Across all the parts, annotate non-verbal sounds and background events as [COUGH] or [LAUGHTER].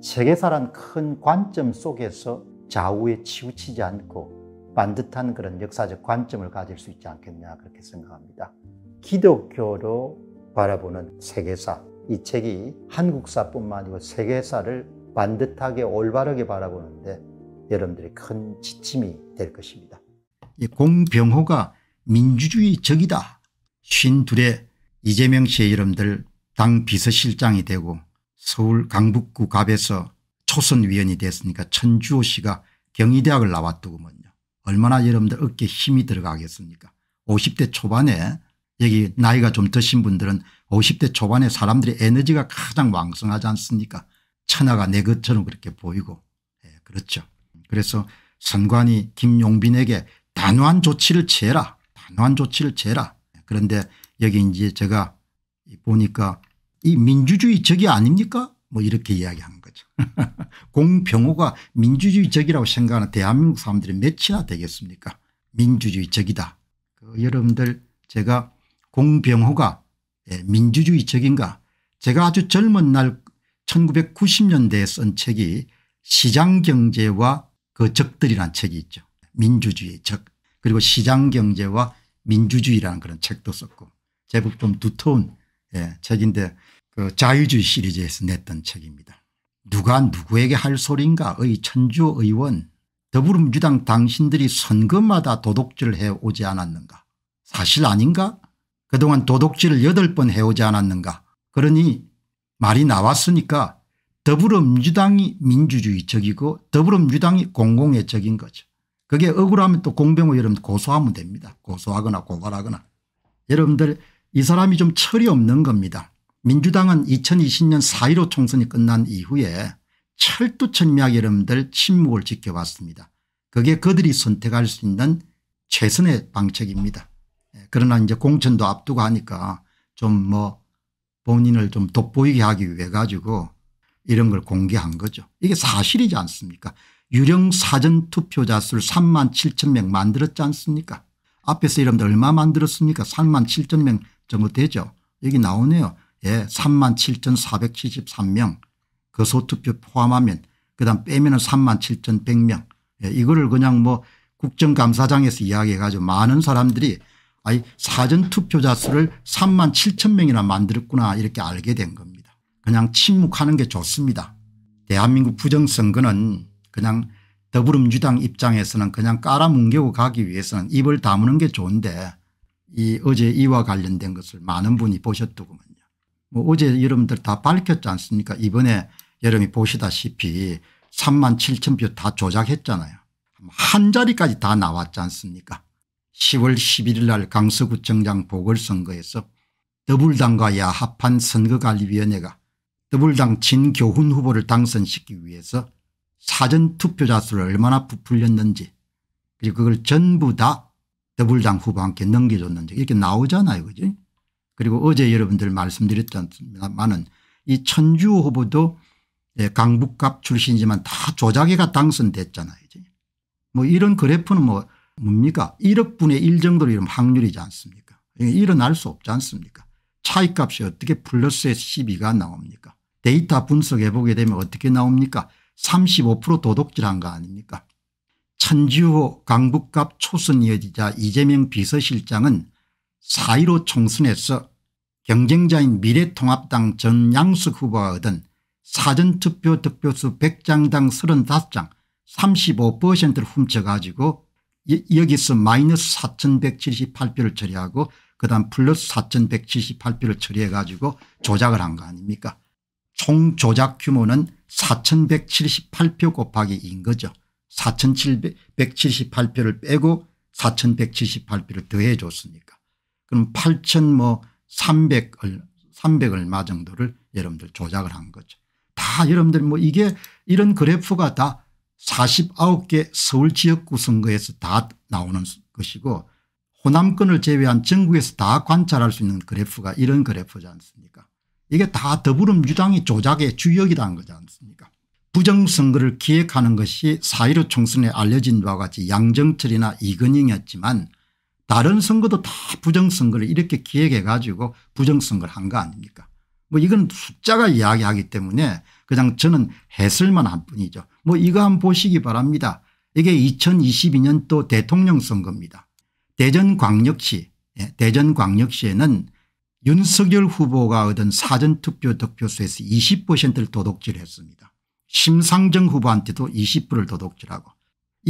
세계사란 큰 관점 속에서 좌우에 치우치지 않고 반듯한 그런 역사적 관점을 가질 수 있지 않겠냐 그렇게 생각합니다. 기독교로 바라보는 세계사 이 책이 한국사뿐만 아니고 세계사를 반듯하게 올바르게 바라보는데 여러분들이 큰 지침이 될 것입니다. 공병호가 민주주의 적이다. 쉰둘에 이재명 씨의 여러분들 당 비서실장이 되고 서울 강북구 갑에서 초선위원이 됐으니까 천주호 씨가 경희대학을 나왔더구먼요. 얼마나 여러분들 어깨 에 힘이 들어가겠습니까 50대 초반에 여기 나이가 좀 드신 분들은 50대 초반에 사람들의 에너지가 가장 왕성하지 않습니까 천하가 내 것처럼 그렇게 보이고 예, 그렇죠. 그래서 선관이 김용빈에게 단호한 조치를 취해라 단호한 조치를 취해라 그런데 여기 이제 제가 보니까 이 민주주의 적이 아닙니까 뭐 이렇게 이야기한 거죠. [LAUGHS] 공병호가 민주주의 적이라고 생각하는 대한민국 사람들이 몇이나 되겠습니까 민주주의 적이다. 그 여러분들 제가 공병호가 예, 민주주의 적인가 제가 아주 젊은 날 1990년대에 쓴 책이 시장경제와 그 적들이란 책이 있죠. 민주주의 적 그리고 시장경제와 민주주의라는 그런 책도 썼고 제법 좀 두터운 예, 책인데 그 자유주의 시리즈에서 냈던 책입니다. 누가 누구에게 할 소린가의 천주 의원 더불어민주당 당신들이 선거마다 도둑질을 해오지 않았는가 사실 아닌가 그동안 도둑질을 8번 해오지 않았는가 그러니 말이 나왔으니까 더불어민주당이 민주주의 적이고 더불어민주당이 공공의 적인 거죠. 그게 억울하면 또 공병호 여러분 고소하면 됩니다. 고소하거나 고발하거나. 여러분들 이 사람이 좀 철이 없는 겁니다. 민주당은 2020년 4.15 총선이 끝난 이후에 철두철미하게 여러분들 침묵을 지켜왔습니다. 그게 그들이 선택할 수 있는 최선의 방책입니다. 예, 그러나 이제 공천도 앞두고 하니까 좀 뭐 본인을 좀 돋보이게 하기 위해 가지고 이런 걸 공개한 거죠. 이게 사실이지 않습니까 유령 사전 투표자 수를 3만 7천 명 만들었지 않습니까 앞에서 여러분들 얼마 만들었습니까 3만 7천 명 정도 되죠. 여기 나오네요. 예, 3만 7,473명 그소투표 포함하면 그다음 빼면 은 3만 7,100명 예, 이거를 그냥 뭐 국정감사장에서 이야기해가지고 많은 사람들이 아이 사전투표자 수를 3만 7천 명이나 만들었구나 이렇게 알게 된 겁니다. 그냥 침묵하는 게 좋습니다. 대한민국 부정선거는 그냥 더불어민주당 입장에서는 그냥 깔아뭉개고 가기 위해서는 입을 다무는 게 좋은데 이 어제 이와 관련된 것을 많은 분이 보셨더군 뭐 어제 여러분들 다 밝혔지 않습니까 이번에 여러분이 보시다시피 3만 7천 표 다 조작했잖아요. 뭐 한 자리까지 다 나왔지 않습니까 10월 11일 날 강서구청장 보궐선거에서 더불당과 야합한 선거관리위원회가 더불당 진교훈 후보를 당선시키기 위해서 사전투표자 수를 얼마나 부풀렸는지 그리고 그걸 전부 다 더불당 후보한테 넘겨줬는지 이렇게 나오잖아요. 그죠 그리고 어제 여러분들 말씀드렸지만은 이 천주 후보도 예, 강북갑 출신이지만 다 조작이가 당선됐잖아요. 뭐 이런 그래프는 뭐 뭡니까 1억분의 1 정도로 이런 확률이지 않습니까 그러니까 일어날 수 없지 않습니까 차이값이 어떻게 플러스에 12가 나옵니까 데이터 분석해 보게 되면 어떻게 나옵니까 35% 도둑질한 거 아닙니까 천지호 강북갑 초선 여지자 이재명 비서실장은 4.15 총선에서 경쟁자인 미래통합당 전 양숙 후보가 얻은 사전투표 득표수 100장당 35장 35%를 훔쳐가지고 여기서 마이너스 4178표를 처리하고 그다음 플러스 4178표를 처리해가지고 조작을 한 거 아닙니까 총 조작 규모는 4178표 곱하기 2인 거죠 4178표를 빼고 4178표를 더해 줬으니까 그럼 8 0 0 0뭐 300을 300얼마 정도를 여러분들 조작을 한 거죠. 다 여러분들 뭐 이게 이런 그래프가 다 49개 서울 지역구 선거에서 다 나오는 것이고 호남권을 제외한 전국에서 다 관찰할 수 있는 그래프가 이런 그래프지 않습니까 이게 다 더불어민주당이 조작의 주역이라는 거지 않습니까 부정선거를 기획하는 것이 사1 5 총선에 알려진 바와 같이 양정철이나 이건희였지만 다른 선거도 다 부정선거를 이렇게 기획해 가지고 부정선거를 한 거 아닙니까 뭐 이건 숫자가 이야기하기 때문에 그냥 저는 했을만 한 뿐이죠. 뭐 이거 한번 보시기 바랍니다. 이게 2022년 또 대통령 선거입니다. 대전광역시 예, 대전광역시에는 윤석열 후보가 얻은 사전투표 득표수에서 20%를 도둑질했습니다. 심상정 후보한테도 20%를 도둑질하고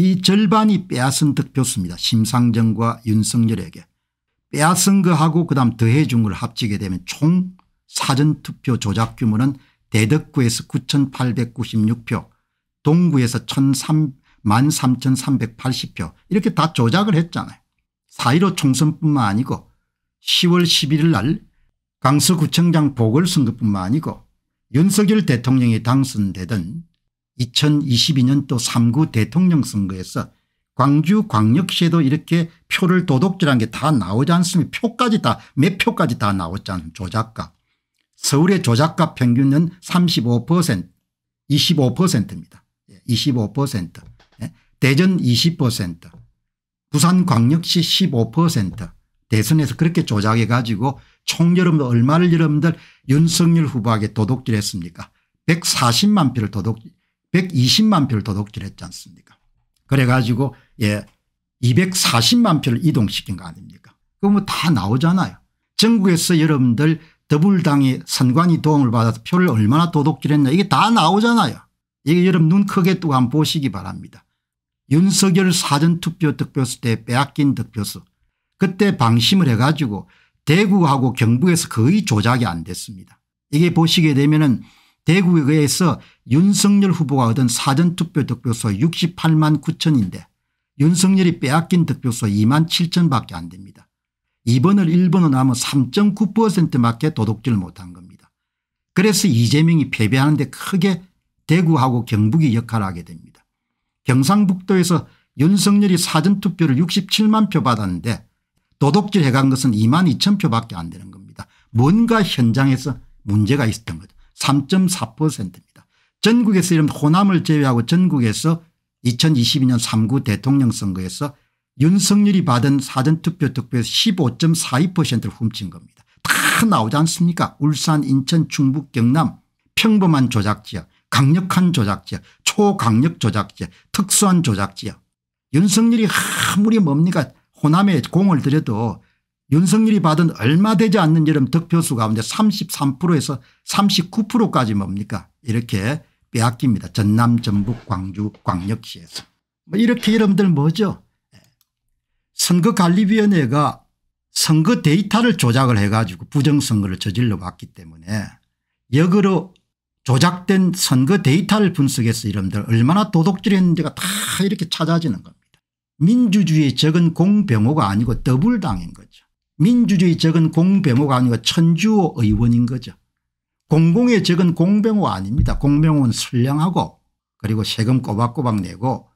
이 절반이 빼앗은 득표수입니다. 심상정과 윤석열에게. 빼앗은 거하고 그다음 더해준 걸 합치게 되면 총 사전투표 조작 규모는 대덕구에서 9896표 동구에서 13380표 이렇게 다 조작을 했잖아요. 4.15 총선뿐만 아니고 10월 11일 날 강서구청장 보궐선거뿐만 아니고 윤석열 대통령이 당선되던 2022년 또 3구 대통령 선거에서 광주 광역시에도 이렇게 표를 도둑질한 게 다 나오지 않습니까 표까지 다 몇 표까지 다 나오지 않습니까 조작가 서울의 조작가 평균은 35% 25%입니다. 25% 대전 20% 부산 광역시 15% 대선에서 그렇게 조작해 가지고 총 여러분들 얼마를 여러분들 윤석열 후보에게 도둑질했습니까 140만 표를 도둑 질 120만 표를 도둑질했지 않습니까 그래가지고 예 240만 표를 이동시킨 거 아닙니까 그거 뭐다 나오잖아요. 전국에서 여러분들 더불당이 선관위 도움을 받아서 표를 얼마나 도둑질했냐 이게 다 나오잖아요. 이게 여러분 눈 크게 뜨고 한번 보시기 바랍니다. 윤석열 사전투표 득표수 때 빼앗긴 득표수 그때 방심을 해가지고 대구하고 경북에서 거의 조작이 안 됐습니다. 이게 보시게 되면은 대구에서 윤석열 후보가 얻은 사전투표 득표수 68만 9천인데 윤석열이 빼앗긴 득표수 2만 7천밖에 안 됩니다. 2번을 1번으로 하면 3.9%밖에 도둑질 못한 겁니다. 그래서 이재명이 패배하는데 크게 대구하고 경북이 역할을 하게 됩니다. 경상북도에서 윤석열이 사전투표를 67만 표 받았는데 도둑질 해간 것은 2만 2천 표밖에 안 되는 겁니다. 뭔가 현장에서 문제가 있었던 거죠. 3.4%입니다. 전국에서 이런 호남을 제외하고 전국에서 2022년 3구 대통령 선거에서 윤석열이 받은 사전투표 득표에서 15.42%를 훔친 겁니다. 다 나오지 않습니까 울산 인천 충북 경남 평범한 조작지역 강력한 조작지역 초강력 조작지역 특수한 조작지역 윤석열이 아무리 뭡니까 호남에 공을 들여도 윤석열이 받은 얼마 되지 않는 이름 득표수 가운데 33%에서 39%까지 뭡니까 이렇게 빼앗깁니다. 전남 전북 광주 광역시에서. 뭐 이렇게 여러분들 뭐죠 예. 선거관리위원회가 선거 데이터를 조작을 해가지고 부정선거를 저질러 봤기 때문에 역으로 조작된 선거 데이터를 분석해서 이러분들 얼마나 도둑질했는지가 다 이렇게 찾아지는 겁니다. 민주주의의 적은 공병호가 아니고 더블당인 거죠. 민주주의 적은 공병호가 아니고 천주호 의원인 거죠. 공공의 적은 공병호 아닙니다. 공병호는 선량하고 그리고 세금 꼬박꼬박 내고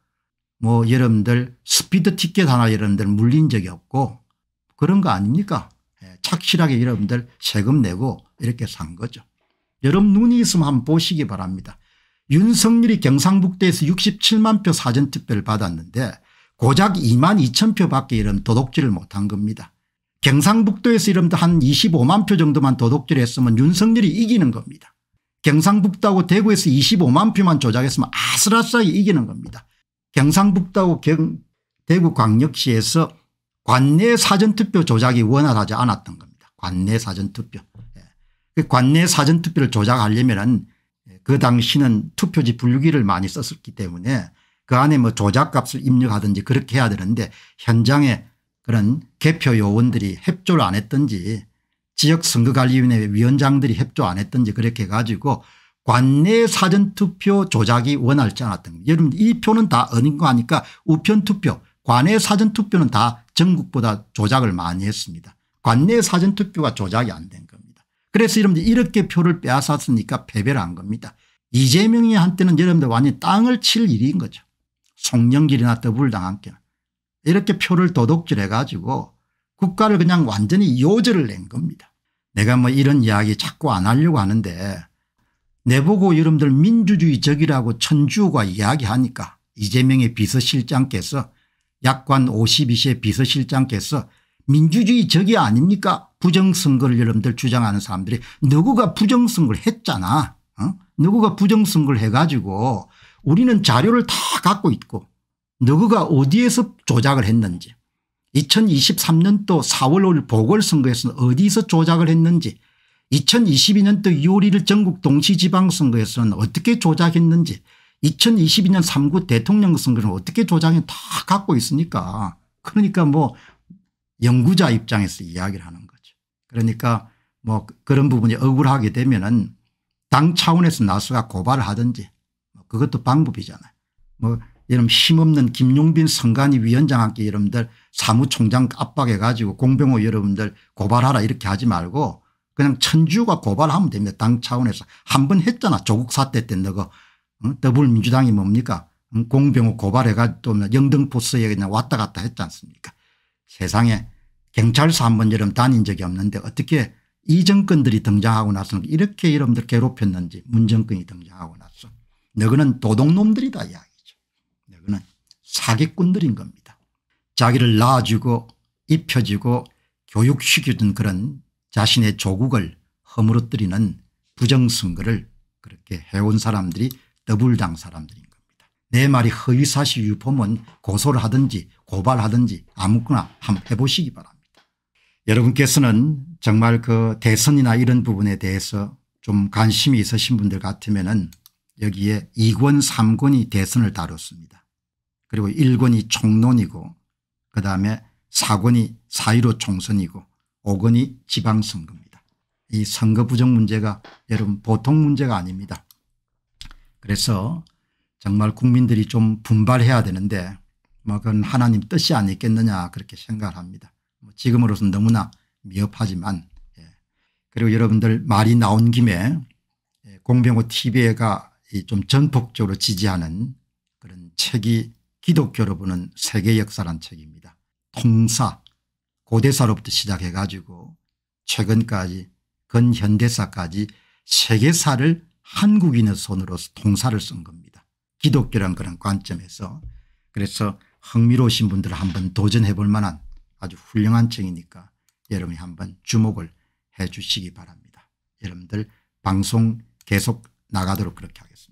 뭐 여러분들 스피드 티켓 하나 여러분들 물린 적이 없고 그런 거 아닙니까 예, 착실하게 여러분들 세금 내고 이렇게 산 거죠. 여러분 눈이 있으면 한번 보시기 바랍니다. 윤석열이 경상북대에서 67만 표 사전투표를 받았는데 고작 2만 2천 표밖에 이런 도둑질을 못한 겁니다. 경상북도에서 이름도 한 25만 표 정도만 도둑질했으면 윤석열이 이기는 겁니다. 경상북도하고 대구에서 25만 표만 조작했으면 아슬아슬하게 이기는 겁니다. 경상북도하고 경, 대구광역시에서 관내 사전투표 조작이 원활하지 않았던 겁니다. 관내 사전투표. 예. 그 관내 사전투표를 조작하려면 그 당시는 투표지 분류기를 많이 썼었기 때문에 그 안에 뭐 조작값을 입력하든지 그렇게 해야 되는데 현장에 그런 개표 요원들이 협조를 안 했든지 지역선거관리위원회 위원장들이 협조 안 했든지 그렇게 해 가지고 관내 사전투표 조작이 원활지 않았던 겁니다. 여러분 이 표는 다 어린 거 아니까 우편투표 관내 사전투표는 다 전국보다 조작을 많이 했습니다. 관내 사전투표가 조작이 안 된 겁니다. 그래서 여러분들 이렇게 표를 빼앗았으니까 패배를 한 겁니다. 이재명이 한때는 여러분들 완전히 땅을 칠 일인 거죠. 송영길이나 더불당한 는 이렇게 표를 도둑질해 가지고 국가를 그냥 완전히 요절을 낸 겁니다. 내가 뭐 이런 이야기 자꾸 안 하려고 하는데 내보고 여러분들 민주주의적이라고 천주가 이야기하니까 이재명의 비서실장께서 약관 52세 비서실장께서 민주주의적이 아닙니까 부정선거를 여러분들 주장하는 사람들이 누구가 부정선거를 했잖아 어? 누구가 부정선거를 해가지고 우리는 자료를 다 갖고 있고 누구가 어디에서 조작을 했는지 2023년도 4월 5일 보궐선거에서는 어디서 조작을 했는지 2022년도 6월 1일 전국 동시지방선거에서는 어떻게 조작했는지 2022년 3구 대통령 선거는 어떻게 조작이 다 갖고 있으니까 그러니까 뭐 연구자 입장에서 이야기를 하는 거죠. 그러니까 뭐 그런 부분이 억울하게 되면은 당 차원에서 나서가 고발을 하든지 뭐 그것도 방법이잖아요. 뭐 이런 힘없는 김용빈 선관위 위원장한테 여러분들 사무총장 압박해 가지고 공병호 여러분들 고발하라 이렇게 하지 말고 그냥 천주가 고발하면 됩니다. 당 차원에서. 한 번 했잖아. 조국 사태 때 너가 응? 더불민주당이 뭡니까 응? 공병호 고발해 가지고 뭐 영등포스에 그냥 왔다 갔다 했지 않습니까 세상에 경찰서 한 번 여러분 다닌 적이 없는데 어떻게 이 정권들이 등장하고 나서는 이렇게 여러분들 괴롭혔는지 문정권이 등장하고 나서 너그는 도둑놈들이다 이야기. 사기꾼들인 겁니다. 자기를 낳아주고 입혀주고 교육시켜준 그런 자신의 조국을 허물어뜨리는 부정선거를 그렇게 해온 사람들이 더블당 사람들인 겁니다. 내 말이 허위사실 유포면 고소를 하든지 고발하든지 아무거나 한번 해보시기 바랍니다. 여러분께서는 정말 그 대선이나 이런 부분에 대해서 좀 관심이 있으신 분들 같으면 은 여기에 2권 3권이 대선을 다뤘습니다. 그리고 1권이 총론이고 그다음에 4권이 4.15 총선이고 5권이 지방선거입니다. 이 선거 부정 문제가 여러분 보통 문제가 아닙니다. 그래서 정말 국민들이 좀 분발해야 되는데 뭐 그건 하나님 뜻이 아니겠느냐 그렇게 생각을 합니다. 뭐 지금으로서는 너무나 미흡하지만 예. 그리고 여러분들 말이 나온 김에 예, 공병호 tv가 좀 전폭적으로 지지하는 그런 책이 기독교로 보는 세계 역사란 책입니다. 통사 고대사로부터 시작해 가지고 최근까지 근현대사까지 세계사를 한국인의 손으로 통사를 쓴 겁니다. 기독교란 그런 관점에서 그래서 흥미로우신 분들 한번 도전해 볼 만한 아주 훌륭한 책이니까 여러분이 한번 주목을 해 주시기 바랍니다. 여러분들 방송 계속 나가도록 그렇게 하겠습니다.